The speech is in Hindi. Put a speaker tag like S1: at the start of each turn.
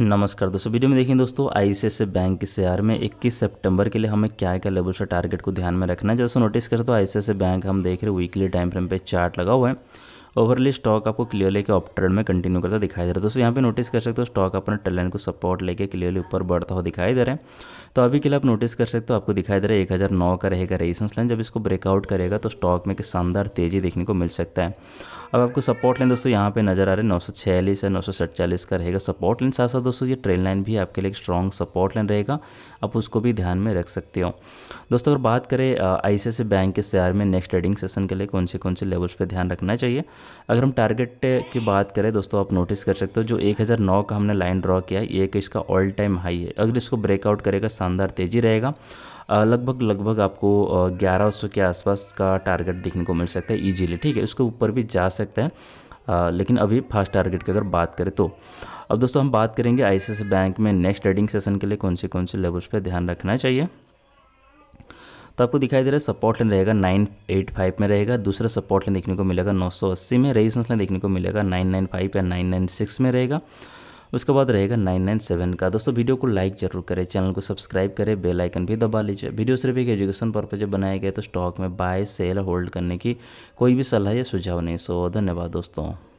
S1: नमस्कार दोस्तों वीडियो में देखें दोस्तों आईसीआईसी बैंक के शेयर में 21 सितंबर के लिए हमें क्या क्या लेवल से टारगेट को ध्यान में रखना है जैसे नोटिस करें तो आईसीआईसी बैंक हम देख रहे हैं वीकली टाइम फ्रेम पे चार्ट लगा हुआ है ओवरली स्टॉक आपको क्लियर लेके ऑप ट्रेड में कंटिन्यू करता दिखाई दे रहा है दोस्तों यहाँ पे नोटिस कर सकते हो स्टॉक अपने टैलेंट को सपोर्ट लेके क्लियरली ऊपर बढ़ता हुआ दिखाई दे रहा है तो अभी के लिए आप नोटिस कर सकते हो आपको दिखाई दे रहा है एक हज़ार नौ का रहेगा रेजिस्टेंस लाइन जब इसको ब्रेकआउट करेगा तो स्टॉक में एक शानदार तेज़ी देखने को मिल सकता है अब आपको सपोर्ट लाइन दोस्तों यहाँ पे नजर आ रहे हैं नौ या नौ का रहेगा सपोर्ट लाइन साथ साथ दोस्तों ये ट्रेन लाइन भी आपके लिए एक स्ट्रॉन्ग सपोर्ट लाइन रहेगा आप उसको भी ध्यान में रख सकते हो दोस्तों अगर बात करें आई बैंक के शेयर में नेक्स्ट ट्रेडिंग सेशन के लिए कौन से कौन से लेवल्स पर ध्यान रखना चाहिए अगर हम टारगेट की बात करें दोस्तों आप नोटिस कर सकते हो जो एक का हमने लाइन ड्रॉ किया है एक इसका ऑल टाइम हाई है अगर इसको ब्रेकआउट करेगा शानदार तेज़ी रहेगा लगभग लगभग आपको 1100 के आसपास का टारगेट देखने को मिल सकता है ईजिली ठीक है उसके ऊपर भी जा सकता है आ, लेकिन अभी फास्ट टारगेट की अगर बात करें तो अब दोस्तों हम बात करेंगे आई बैंक में नेक्स्ट ट्रेडिंग सेशन के लिए कौन से कौन से लेवल्स पर ध्यान रखना चाहिए तो आपको दिखाई दे रहा है सपोर्ट लाइन रहेगा 985 में रहेगा दूसरा सपोर्ट लाइन देखने को मिलेगा 980 में रेजिस्टेंस लाइन देखने को मिलेगा 995 या 996 में रहेगा उसके बाद रहेगा नाइन नाइन सेवन का दोस्तों वीडियो को लाइक जरूर करें चैनल को सब्सक्राइब करें बेल आइकन भी दबा लीजिए वीडियो सिर्फ एक एजुकेशन पर्पज बनाया गया तो स्टॉक में बाय सेल होल्ड करने की कोई भी सलाह या सुझाव नहीं सो धन्यवाद दोस्तों